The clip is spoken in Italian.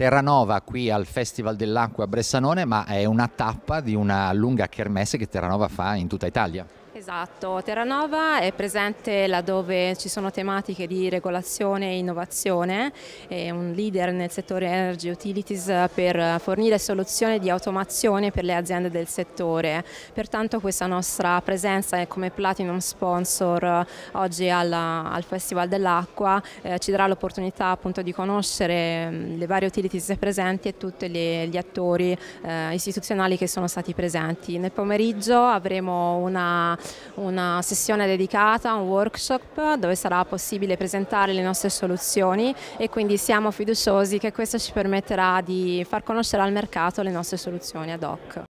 Terranova qui al Festival dell'Acqua a Bressanone, ma è una tappa di una lunga kermesse che Terranova fa in tutta Italia. Esatto, Terranova è presente laddove ci sono tematiche di regolazione e innovazione, è un leader nel settore energy utilities per fornire soluzioni di automazione per le aziende del settore, pertanto questa nostra presenza come platinum sponsor oggi alla, al Festival dell'Acqua eh, ci darà l'opportunità appunto di conoscere mm, le varie utilities presenti e tutti le, gli attori eh, istituzionali che sono stati presenti. Nel pomeriggio avremo una una sessione dedicata, un workshop dove sarà possibile presentare le nostre soluzioni e quindi siamo fiduciosi che questo ci permetterà di far conoscere al mercato le nostre soluzioni ad hoc.